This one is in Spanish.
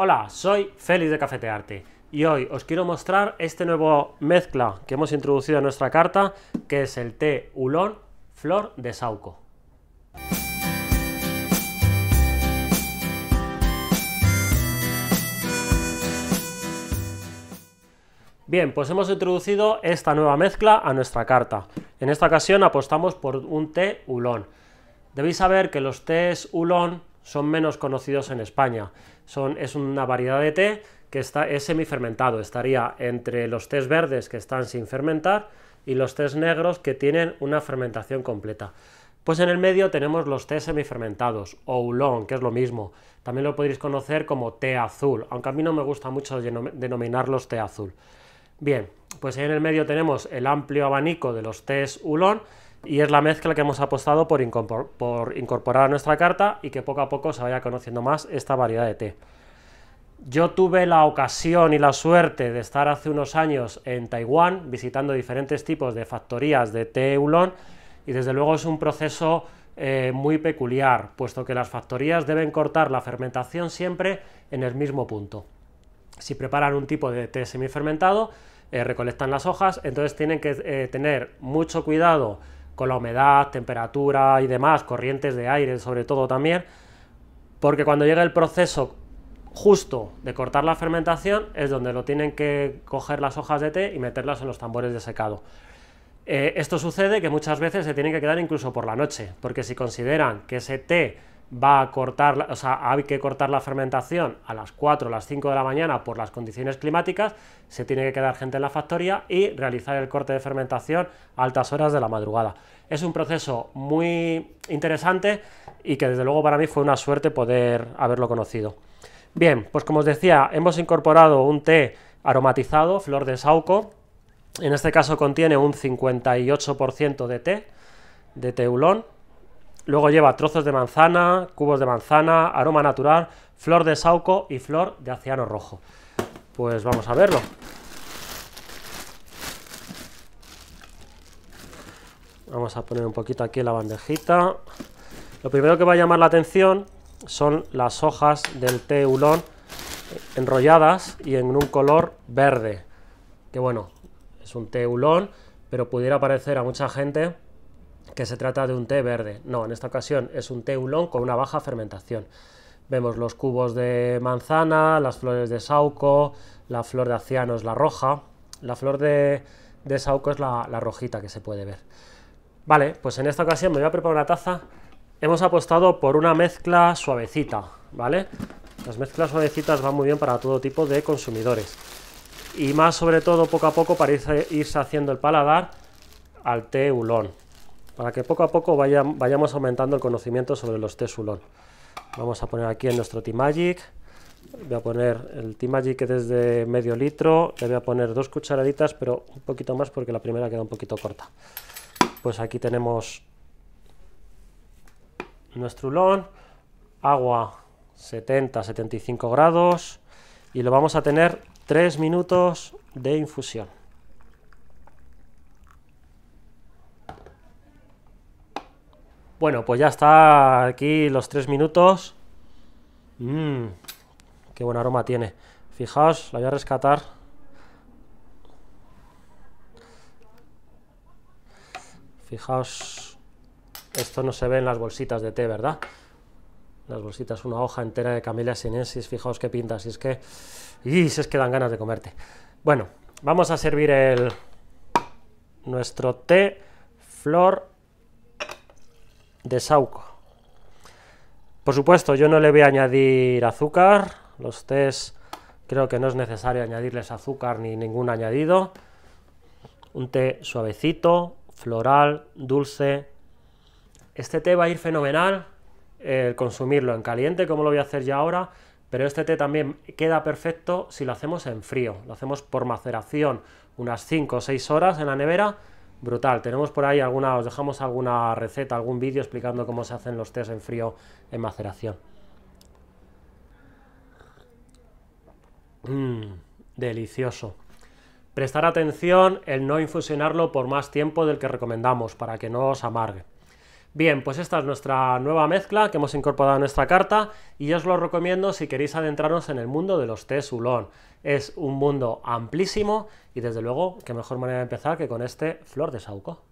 Hola, soy Félix de Cafetearte y hoy os quiero mostrar este nuevo mezcla que hemos introducido en nuestra carta, que es el té Ulón Flor de Sauco. Bien, pues hemos introducido esta nueva mezcla a nuestra carta. En esta ocasión apostamos por un té Ulón. Debéis saber que los tés Ulón son menos conocidos en España. Son, es una variedad de té que está, es semifermentado, estaría entre los tés verdes que están sin fermentar y los tés negros que tienen una fermentación completa. Pues en el medio tenemos los tés semifermentados, o oolong, que es lo mismo. También lo podréis conocer como té azul, aunque a mí no me gusta mucho denominarlos té azul. Bien, pues ahí en el medio tenemos el amplio abanico de los tés oolong, y es la mezcla que hemos apostado por, incorporar a nuestra carta y que poco a poco se vaya conociendo más esta variedad de té. Yo tuve la ocasión y la suerte de estar hace unos años en Taiwán visitando diferentes tipos de factorías de té ulón y desde luego es un proceso eh, muy peculiar, puesto que las factorías deben cortar la fermentación siempre en el mismo punto. Si preparan un tipo de té semifermentado, fermentado eh, recolectan las hojas, entonces tienen que eh, tener mucho cuidado con la humedad, temperatura y demás, corrientes de aire sobre todo también, porque cuando llega el proceso justo de cortar la fermentación es donde lo tienen que coger las hojas de té y meterlas en los tambores de secado. Eh, esto sucede que muchas veces se tienen que quedar incluso por la noche, porque si consideran que ese té va a cortar, o sea, hay que cortar la fermentación a las 4 o las 5 de la mañana por las condiciones climáticas, se tiene que quedar gente en la factoría y realizar el corte de fermentación a altas horas de la madrugada. Es un proceso muy interesante y que desde luego para mí fue una suerte poder haberlo conocido. Bien, pues como os decía, hemos incorporado un té aromatizado, flor de sauco, en este caso contiene un 58% de té, de teulón, Luego lleva trozos de manzana, cubos de manzana, aroma natural, flor de sauco y flor de aciano rojo. Pues vamos a verlo. Vamos a poner un poquito aquí la bandejita. Lo primero que va a llamar la atención son las hojas del té enrolladas y en un color verde. Que bueno, es un té ulón, pero pudiera parecer a mucha gente que se trata de un té verde. No, en esta ocasión es un té ulón con una baja fermentación. Vemos los cubos de manzana, las flores de sauco, la flor de aciano es la roja, la flor de, saúco es la, rojita que se puede ver. Vale, pues en esta ocasión me voy a preparar una taza. Hemos apostado por una mezcla suavecita, ¿vale? Las mezclas suavecitas van muy bien para todo tipo de consumidores. Y más sobre todo poco a poco para irse, irse haciendo el paladar al té ulón para que poco a poco vayamos aumentando el conocimiento sobre los tesulón. Vamos a poner aquí en nuestro T-Magic, voy a poner el T-Magic desde medio litro, le voy a poner dos cucharaditas, pero un poquito más porque la primera queda un poquito corta. Pues aquí tenemos nuestro ulón, agua 70-75 grados y lo vamos a tener 3 minutos de infusión. Bueno, pues ya está aquí los tres minutos. Mmm, qué buen aroma tiene. Fijaos, la voy a rescatar. Fijaos, esto no se ve en las bolsitas de té, ¿verdad? Las bolsitas, una hoja entera de camellia sinensis, fijaos qué pinta, si es que... Y si es que dan ganas de comerte. Bueno, vamos a servir el... nuestro té, flor de Sauco. Por supuesto, yo no le voy a añadir azúcar. Los tés creo que no es necesario añadirles azúcar ni ningún añadido. Un té suavecito, floral, dulce. Este té va a ir fenomenal el consumirlo en caliente, como lo voy a hacer ya ahora, pero este té también queda perfecto si lo hacemos en frío. Lo hacemos por maceración unas 5 o 6 horas en la nevera Brutal. Tenemos por ahí alguna, os dejamos alguna receta, algún vídeo explicando cómo se hacen los test en frío en maceración. Mm, delicioso. Prestar atención el no infusionarlo por más tiempo del que recomendamos para que no os amargue. Bien, pues esta es nuestra nueva mezcla que hemos incorporado a nuestra carta y os lo recomiendo si queréis adentrarnos en el mundo de los tés Es un mundo amplísimo y desde luego, qué mejor manera de empezar que con este Flor de Sauco.